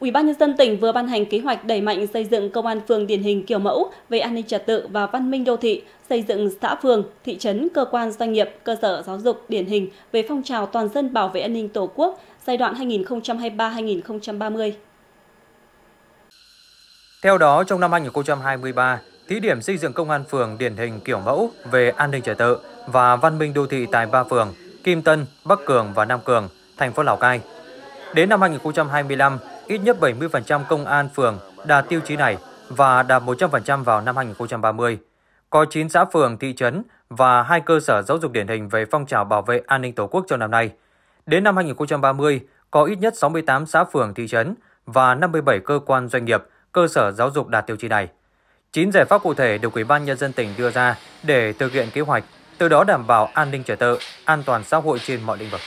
Ủy ban nhân dân tỉnh vừa ban hành kế hoạch đẩy mạnh xây dựng công an phường điển hình kiểu mẫu về an ninh trật tự và văn minh đô thị, xây dựng xã phường, thị trấn, cơ quan doanh nghiệp, cơ sở giáo dục điển hình về phong trào toàn dân bảo vệ an ninh Tổ quốc giai đoạn 2023-2030. Theo đó, trong năm 2023, thí điểm xây dựng công an phường điển hình kiểu mẫu về an ninh trật tự và văn minh đô thị tại ba phường Kim Tân, Bắc Cường và Nam Cường, thành phố Lào Cai. Đến năm 2025, ít nhất 70% công an phường đạt tiêu chí này và đạt 100% vào năm 2030. Có 9 xã phường, thị trấn và hai cơ sở giáo dục điển hình về phong trào bảo vệ an ninh Tổ quốc trong năm nay. Đến năm 2030, có ít nhất 68 xã phường, thị trấn và 57 cơ quan doanh nghiệp, cơ sở giáo dục đạt tiêu chí này. 9 giải pháp cụ thể được Ủy ban Nhân dân tỉnh đưa ra để thực hiện kế hoạch, từ đó đảm bảo an ninh trật tự, an toàn xã hội trên mọi lĩnh vực.